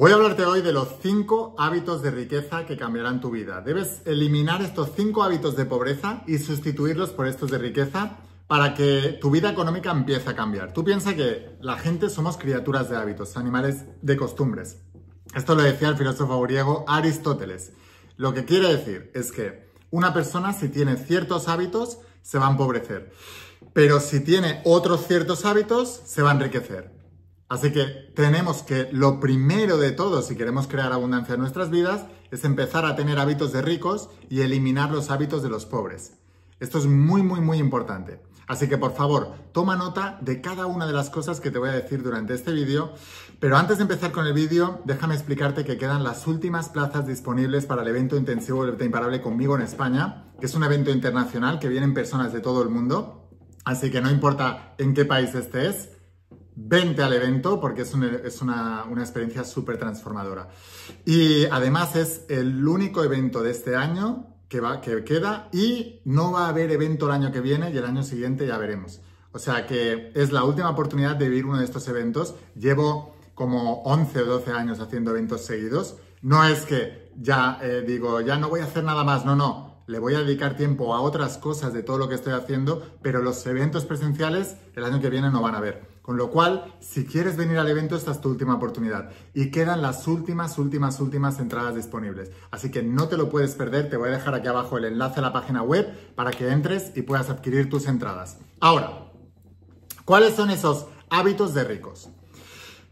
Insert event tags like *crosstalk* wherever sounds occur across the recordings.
Voy a hablarte hoy de los cinco hábitos de riqueza que cambiarán tu vida. Debes eliminar estos cinco hábitos de pobreza y sustituirlos por estos de riqueza para que tu vida económica empiece a cambiar. Tú piensas que la gente somos criaturas de hábitos, animales de costumbres. Esto lo decía el filósofo griego Aristóteles. Lo que quiere decir es que una persona si tiene ciertos hábitos se va a empobrecer, pero si tiene otros ciertos hábitos se va a enriquecer. Así que tenemos que lo primero de todo, si queremos crear abundancia en nuestras vidas, es empezar a tener hábitos de ricos y eliminar los hábitos de los pobres. Esto es muy, muy, muy importante. Así que por favor, toma nota de cada una de las cosas que te voy a decir durante este vídeo. Pero antes de empezar con el vídeo, déjame explicarte que quedan las últimas plazas disponibles para el evento intensivo de Imparable conmigo en España, que es un evento internacional que vienen personas de todo el mundo. Así que no importa en qué país estés, vente al evento porque es, una, experiencia súper transformadora. Y además es el único evento de este año que, va, que queda y no va a haber evento el año que viene y el año siguiente ya veremos. O sea que es la última oportunidad de vivir uno de estos eventos. Llevo como 11 o 12 años haciendo eventos seguidos. No es que ya eh, digo, ya no voy a hacer nada más, no, no. Le voy a dedicar tiempo a otras cosas de todo lo que estoy haciendo, pero los eventos presenciales el año que viene no van a haber. Con lo cual, si quieres venir al evento, esta es tu última oportunidad. Y quedan las últimas, últimas, últimas entradas disponibles. Así que no te lo puedes perder. Te voy a dejar aquí abajo el enlace a la página web para que entres y puedas adquirir tus entradas. Ahora, ¿cuáles son esos hábitos de ricos?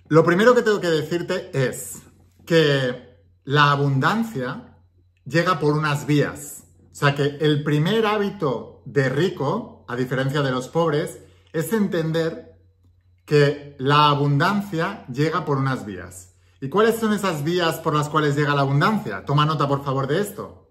Lo primero que tengo que decirte es que la abundancia llega por unas vías. O sea que el primer hábito de rico, a diferencia de los pobres, es entender que la abundancia llega por unas vías. ¿Y cuáles son esas vías por las cuales llega la abundancia? Toma nota, por favor, de esto.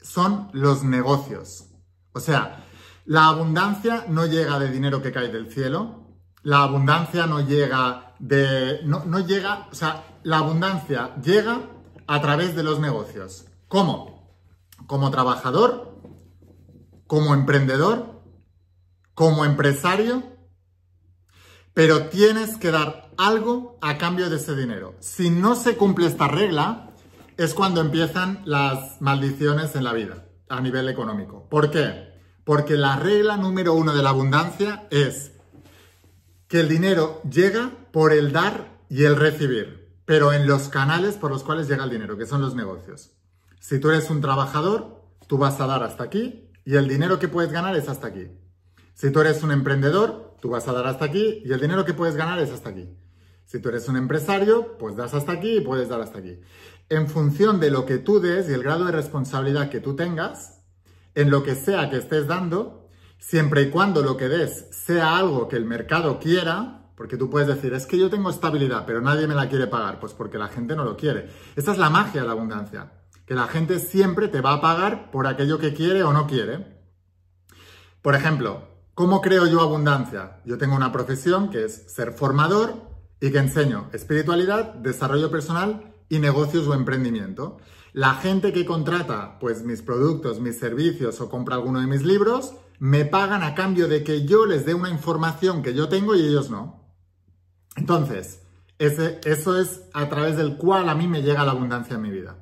Son los negocios. O sea, la abundancia no llega de dinero que cae del cielo, la abundancia no llega de... No, llega, o sea, la abundancia llega a través de los negocios. ¿Cómo? Como trabajador, como emprendedor, como empresario pero tienes que dar algo a cambio de ese dinero. Si no se cumple esta regla, es cuando empiezan las maldiciones en la vida a nivel económico. ¿Por qué? Porque la regla número uno de la abundancia es que el dinero llega por el dar y el recibir, pero en los canales por los cuales llega el dinero, que son los negocios. Si tú eres un trabajador, tú vas a dar hasta aquí y el dinero que puedes ganar es hasta aquí. Si tú eres un emprendedor, Tú vas a dar hasta aquí y el dinero que puedes ganar es hasta aquí. Si tú eres un empresario, pues das hasta aquí y puedes dar hasta aquí. En función de lo que tú des y el grado de responsabilidad que tú tengas, en lo que sea que estés dando, siempre y cuando lo que des sea algo que el mercado quiera, porque tú puedes decir, es que yo tengo estabilidad, pero nadie me la quiere pagar, pues porque la gente no lo quiere. Esa es la magia de la abundancia, que la gente siempre te va a pagar por aquello que quiere o no quiere. Por ejemplo, ¿Cómo creo yo abundancia? Yo tengo una profesión que es ser formador y que enseño espiritualidad, desarrollo personal y negocios o emprendimiento. La gente que contrata pues mis productos, mis servicios o compra alguno de mis libros, me pagan a cambio de que yo les dé una información que yo tengo y ellos no. Entonces, eso es a través del cual a mí me llega la abundancia en mi vida.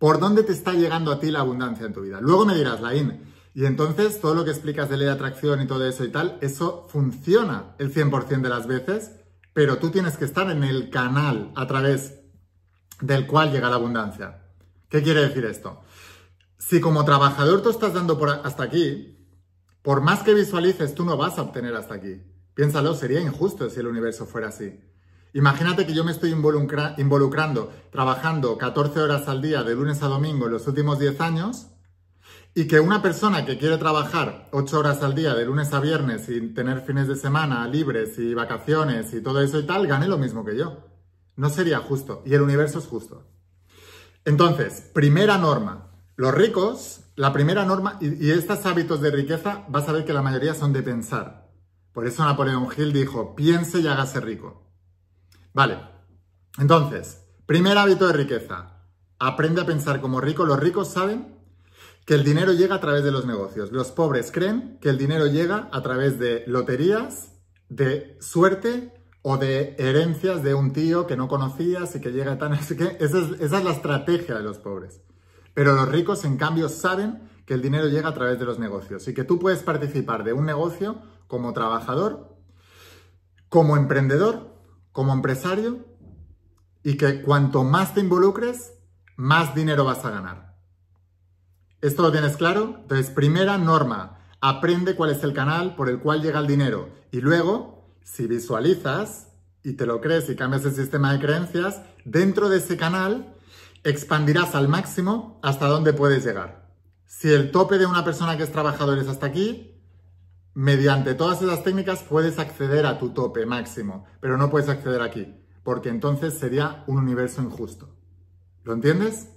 ¿Por dónde te está llegando a ti la abundancia en tu vida? Luego me dirás, Laín, y entonces todo lo que explicas de ley de atracción y todo eso y tal, eso funciona el 100% de las veces, pero tú tienes que estar en el canal a través del cual llega la abundancia. ¿Qué quiere decir esto? Si como trabajador tú estás dando por hasta aquí, por más que visualices, tú no vas a obtener hasta aquí. Piénsalo, sería injusto si el universo fuera así. Imagínate que yo me estoy involucrando, trabajando 14 horas al día de lunes a domingo en los últimos 10 años y que una persona que quiere trabajar ocho horas al día, de lunes a viernes, sin tener fines de semana libres y vacaciones y todo eso y tal, gane lo mismo que yo. No sería justo. Y el universo es justo. Entonces, primera norma. Los ricos, la primera norma, y, estos hábitos de riqueza, vas a ver que la mayoría son de pensar. Por eso Napoleón Hill dijo, piense y hágase rico. Vale. Entonces, primer hábito de riqueza. Aprende a pensar como rico. Los ricos saben que el dinero llega a través de los negocios. Los pobres creen que el dinero llega a través de loterías, de suerte o de herencias de un tío que no conocías y que llega tan... Así que *laughs* esa es la estrategia de los pobres. Pero los ricos, en cambio, saben que el dinero llega a través de los negocios y que tú puedes participar de un negocio como trabajador, como emprendedor, como empresario y que cuanto más te involucres, más dinero vas a ganar. ¿Esto lo tienes claro? Entonces, primera norma, aprende cuál es el canal por el cual llega el dinero. Y luego, si visualizas y te lo crees y cambias el sistema de creencias, dentro de ese canal expandirás al máximo hasta dónde puedes llegar. Si el tope de una persona que es trabajador es hasta aquí, mediante todas esas técnicas puedes acceder a tu tope máximo, pero no puedes acceder aquí, porque entonces sería un universo injusto. ¿Lo entiendes?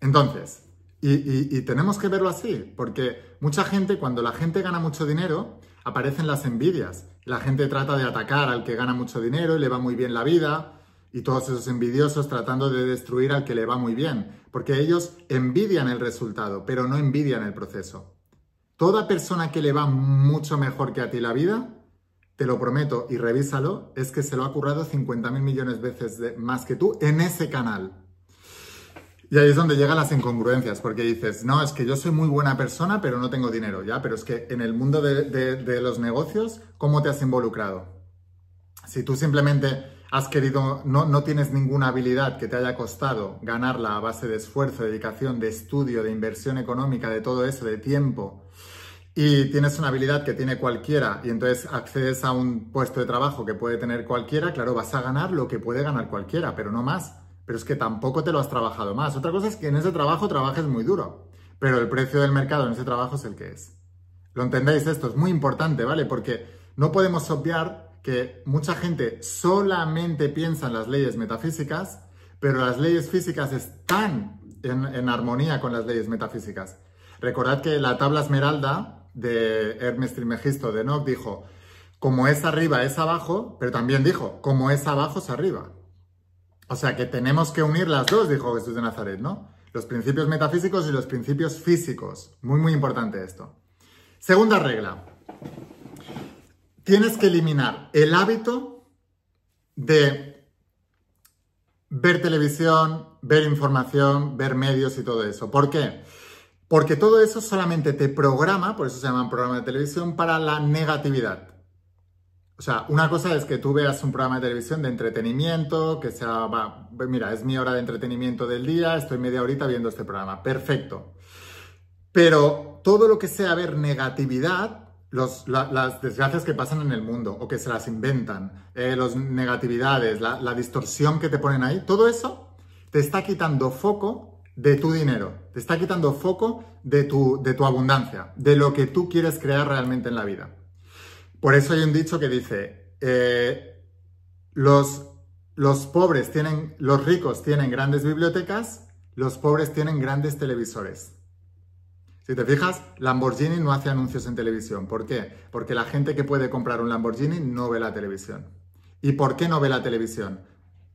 Entonces, y, tenemos que verlo así, porque mucha gente, cuando la gente gana mucho dinero, aparecen las envidias. La gente trata de atacar al que gana mucho dinero y le va muy bien la vida, y todos esos envidiosos tratando de destruir al que le va muy bien, porque ellos envidian el resultado, pero no envidian el proceso. Toda persona que le va mucho mejor que a ti la vida, te lo prometo y revísalo, es que se lo ha currado mil millones de veces más que tú en ese canal. Y ahí es donde llegan las incongruencias, porque dices, no, es que yo soy muy buena persona, pero no tengo dinero, ya, pero es que en el mundo de, los negocios, ¿cómo te has involucrado? Si tú simplemente has querido, no, no tienes ninguna habilidad que te haya costado ganarla a base de esfuerzo, dedicación, de estudio, de inversión económica, de todo eso, de tiempo, y tienes una habilidad que tiene cualquiera y entonces accedes a un puesto de trabajo que puede tener cualquiera, claro, vas a ganar lo que puede ganar cualquiera, pero no más pero es que tampoco te lo has trabajado más. Otra cosa es que en ese trabajo trabajes muy duro, pero el precio del mercado en ese trabajo es el que es. ¿Lo entendéis? Esto es muy importante, ¿vale? Porque no podemos obviar que mucha gente solamente piensa en las leyes metafísicas, pero las leyes físicas están en, armonía con las leyes metafísicas. Recordad que la tabla esmeralda de Hermes Trimegisto de Nock dijo, como es arriba es abajo, pero también dijo, como es abajo es arriba. O sea que tenemos que unir las dos, dijo Jesús de Nazaret, ¿no? Los principios metafísicos y los principios físicos. Muy, muy importante esto. Segunda regla. Tienes que eliminar el hábito de ver televisión, ver información, ver medios y todo eso. ¿Por qué? Porque todo eso solamente te programa, por eso se llaman programa de televisión, para la negatividad. O sea, una cosa es que tú veas un programa de televisión de entretenimiento, que sea, mira, es mi hora de entretenimiento del día, estoy media horita viendo este programa, perfecto. Pero todo lo que sea ver negatividad, las desgracias que pasan en el mundo o que se las inventan, eh, las negatividades, la, la distorsión que te ponen ahí, todo eso te está quitando foco de tu dinero, te está quitando foco de tu, de tu abundancia, de lo que tú quieres crear realmente en la vida. Por eso hay un dicho que dice, eh, los, pobres tienen, los ricos tienen grandes bibliotecas, los pobres tienen grandes televisores. Si te fijas, Lamborghini no hace anuncios en televisión. ¿Por qué? Porque la gente que puede comprar un Lamborghini no ve la televisión. ¿Y por qué no ve la televisión?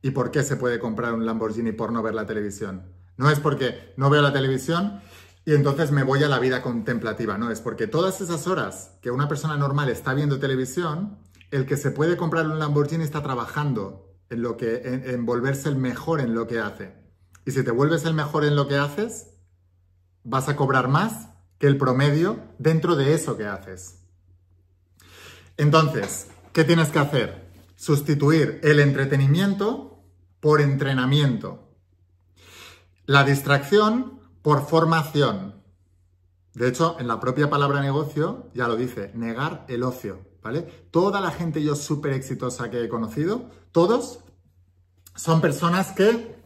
¿Y por qué se puede comprar un Lamborghini por no ver la televisión? No es porque no veo la televisión y entonces me voy a la vida contemplativa, ¿no? Es porque todas esas horas que una persona normal está viendo televisión, el que se puede comprar un Lamborghini está trabajando en lo que en, volverse el mejor en lo que hace. Y si te vuelves el mejor en lo que haces, vas a cobrar más que el promedio dentro de eso que haces. Entonces, ¿qué tienes que hacer? Sustituir el entretenimiento por entrenamiento. La distracción por formación. De hecho, en la propia palabra negocio ya lo dice, negar el ocio, ¿vale? Toda la gente yo súper exitosa que he conocido, todos son personas que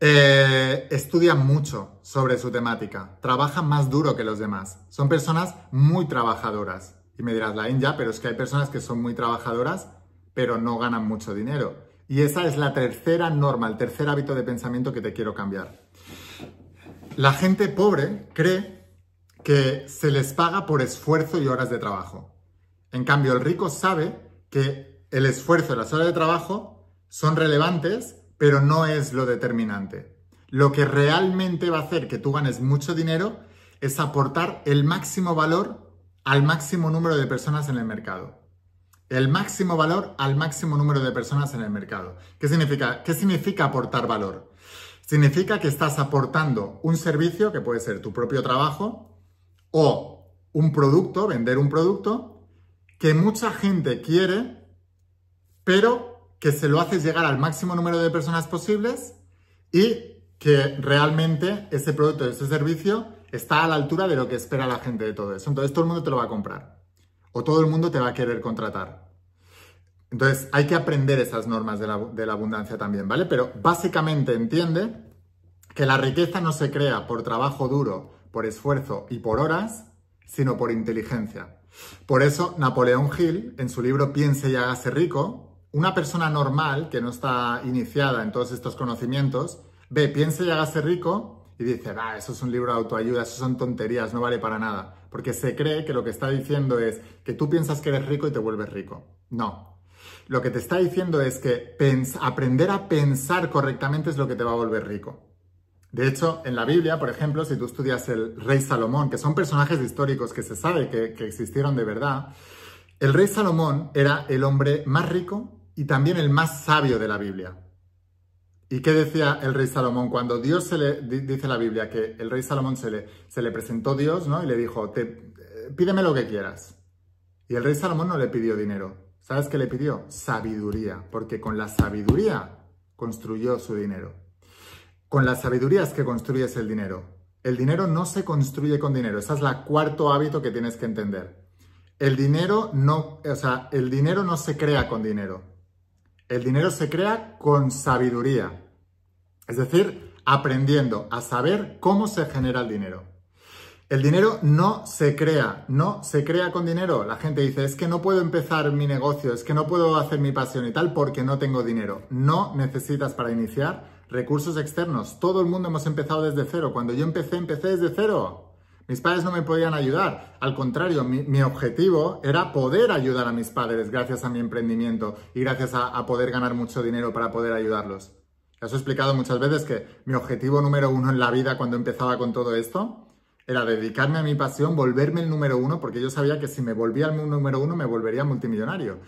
eh, estudian mucho sobre su temática, trabajan más duro que los demás, son personas muy trabajadoras. Y me dirás, la ya, pero es que hay personas que son muy trabajadoras, pero no ganan mucho dinero. Y esa es la tercera norma, el tercer hábito de pensamiento que te quiero cambiar. La gente pobre cree que se les paga por esfuerzo y horas de trabajo. En cambio, el rico sabe que el esfuerzo y las horas de trabajo son relevantes, pero no es lo determinante. Lo que realmente va a hacer que tú ganes mucho dinero es aportar el máximo valor al máximo número de personas en el mercado. El máximo valor al máximo número de personas en el mercado. ¿Qué significa? ¿Qué significa aportar valor? Significa que estás aportando un servicio, que puede ser tu propio trabajo, o un producto, vender un producto, que mucha gente quiere, pero que se lo haces llegar al máximo número de personas posibles y que realmente ese producto, ese servicio, está a la altura de lo que espera la gente de todo eso. Entonces todo el mundo te lo va a comprar o todo el mundo te va a querer contratar. Entonces hay que aprender esas normas de la, abundancia también, ¿vale? Pero básicamente entiende que la riqueza no se crea por trabajo duro, por esfuerzo y por horas, sino por inteligencia. Por eso Napoleón Hill, en su libro Piense y hágase rico, una persona normal que no está iniciada en todos estos conocimientos, ve Piense y hágase rico y dice, ah, eso es un libro de autoayuda, eso son tonterías, no vale para nada, porque se cree que lo que está diciendo es que tú piensas que eres rico y te vuelves rico. No, lo que te está diciendo es que aprender a pensar correctamente es lo que te va a volver rico. De hecho, en la Biblia, por ejemplo, si tú estudias el rey Salomón, que son personajes históricos que se sabe que, existieron de verdad, el rey Salomón era el hombre más rico y también el más sabio de la Biblia. ¿Y qué decía el rey Salomón? Cuando Dios se le, dice la Biblia que el rey Salomón se le, se le presentó Dios, ¿no? Y le dijo, eh, pídeme lo que quieras. Y el rey Salomón no le pidió dinero, ¿Sabes qué le pidió? Sabiduría, porque con la sabiduría construyó su dinero. Con la sabiduría es que construyes el dinero. El dinero no se construye con dinero. Esa es la cuarto hábito que tienes que entender. El dinero no, el dinero no se crea con dinero. El dinero se crea con sabiduría. Es decir, aprendiendo a saber cómo se genera el dinero. El dinero no se crea, no se crea con dinero. La gente dice, es que no puedo empezar mi negocio, es que no puedo hacer mi pasión y tal porque no tengo dinero. No necesitas para iniciar recursos externos. Todo el mundo hemos empezado desde cero. Cuando yo empecé, empecé desde cero. Mis padres no me podían ayudar. Al contrario, mi, objetivo era poder ayudar a mis padres gracias a mi emprendimiento y gracias a, poder ganar mucho dinero para poder ayudarlos. Os he explicado muchas veces que mi objetivo número uno en la vida cuando empezaba con todo esto era dedicarme a mi pasión, volverme el número uno, porque yo sabía que si me volvía el número uno me volvería multimillonario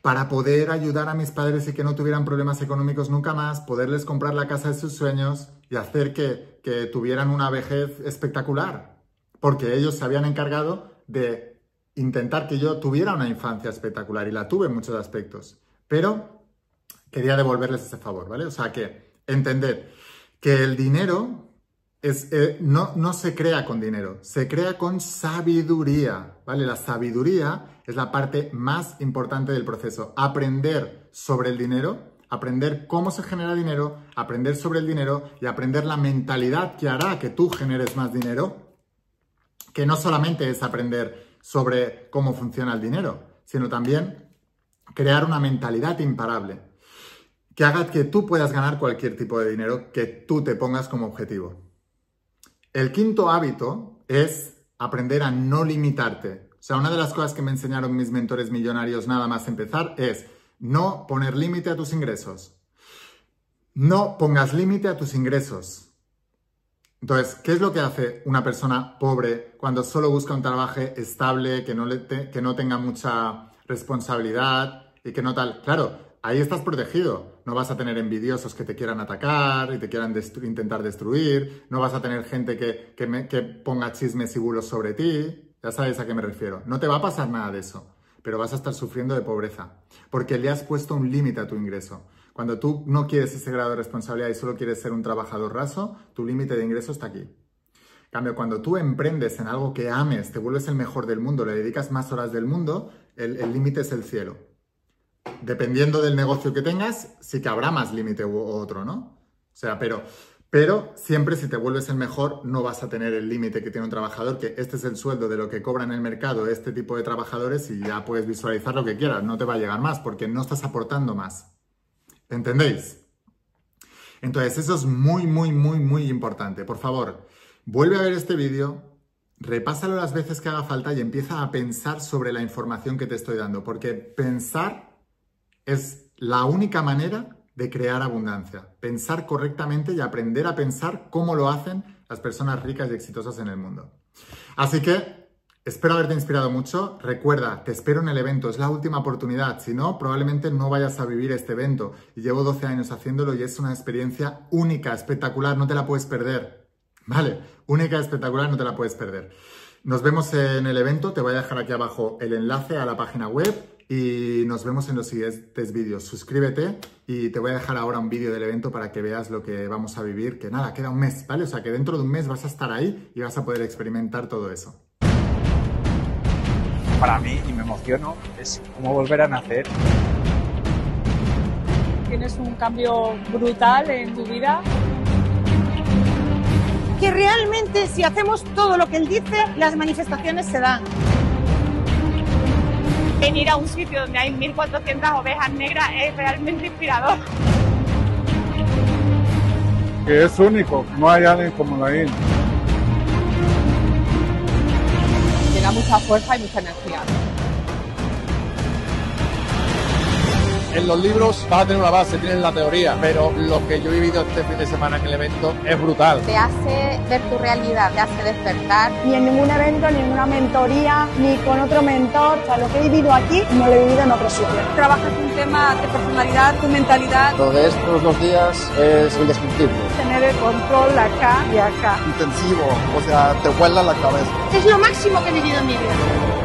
para poder ayudar a mis padres y que no tuvieran problemas económicos nunca más, poderles comprar la casa de sus sueños y hacer que, tuvieran una vejez espectacular, porque ellos se habían encargado de intentar que yo tuviera una infancia espectacular y la tuve en muchos aspectos, pero quería devolverles ese favor, ¿vale? O sea que entender que el dinero eh, no, se crea con dinero, se crea con sabiduría, ¿vale? La sabiduría es la parte más importante del proceso. Aprender sobre el dinero, aprender cómo se genera dinero, aprender sobre el dinero y aprender la mentalidad que hará que tú generes más dinero, que no solamente es aprender sobre cómo funciona el dinero, sino también crear una mentalidad imparable que haga que tú puedas ganar cualquier tipo de dinero que tú te pongas como objetivo. El quinto hábito es aprender a no limitarte. O sea, una de las cosas que me enseñaron mis mentores millonarios nada más empezar es no poner límite a tus ingresos. No pongas límite a tus ingresos. Entonces, ¿qué es lo que hace una persona pobre cuando solo busca un trabajo estable, que no, que no tenga mucha responsabilidad y que no tal? Claro, ahí estás protegido, no vas a tener envidiosos que te quieran atacar y te quieran intentar destruir, no vas a tener gente que, que ponga chismes y bulos sobre ti, ya sabes a qué me refiero. No te va a pasar nada de eso, pero vas a estar sufriendo de pobreza, porque le has puesto un límite a tu ingreso. Cuando tú no quieres ese grado de responsabilidad y solo quieres ser un trabajador raso, tu límite de ingreso está aquí cambio, cuando tú emprendes en algo que ames, te vuelves el mejor del mundo, le dedicas más horas del mundo, el límite es el cielo dependiendo del negocio que tengas, sí que habrá más límite u otro, ¿no? O sea, pero, pero siempre si te vuelves el mejor, no vas a tener el límite que tiene un trabajador, que este es el sueldo de lo que cobra en el mercado este tipo de trabajadores y ya puedes visualizar lo que quieras, no te va a llegar más porque no estás aportando más. ¿Entendéis? Entonces, eso es muy, muy, muy, muy importante. Por favor, vuelve a ver este vídeo, repásalo las veces que haga falta y empieza a pensar sobre la información que te estoy dando, porque pensar es la única manera de crear abundancia, pensar correctamente y aprender a pensar cómo lo hacen las personas ricas y exitosas en el mundo. Así que espero haberte inspirado mucho. Recuerda, te espero en el evento, es la última oportunidad. Si no, probablemente no vayas a vivir este evento. llevo 12 años haciéndolo y es una experiencia única, espectacular, no te la puedes perder. Vale, única, espectacular, no te la puedes perder. Nos vemos en el evento, te voy a dejar aquí abajo el enlace a la página web y nos vemos en los siguientes vídeos. Suscríbete y te voy a dejar ahora un vídeo del evento para que veas lo que vamos a vivir, que nada, queda un mes, ¿vale? O sea, que dentro de un mes vas a estar ahí y vas a poder experimentar todo eso. Para mí, y me emociono, es como volver a nacer. Tienes un cambio brutal en tu vida. Que realmente si hacemos todo lo que él dice, las manifestaciones se dan venir a un sitio donde hay 1.400 ovejas negras es realmente inspirador. es único, no hay alguien como la India. Tiene mucha fuerza y mucha energía. en los libros va a tener una base, tienes la teoría, pero lo que yo he vivido este fin de semana en el evento es brutal. Te hace ver tu realidad, te hace despertar. Ni en ningún evento, ni en una mentoría, ni con otro mentor. O sea, lo que he vivido aquí no lo he vivido en otro sitio. Trabajas un tema de personalidad, tu mentalidad. Lo de estos dos días es indescriptible. Tener el control acá y acá. Intensivo, o sea, te vuela la cabeza. Es lo máximo que he vivido en mi vida.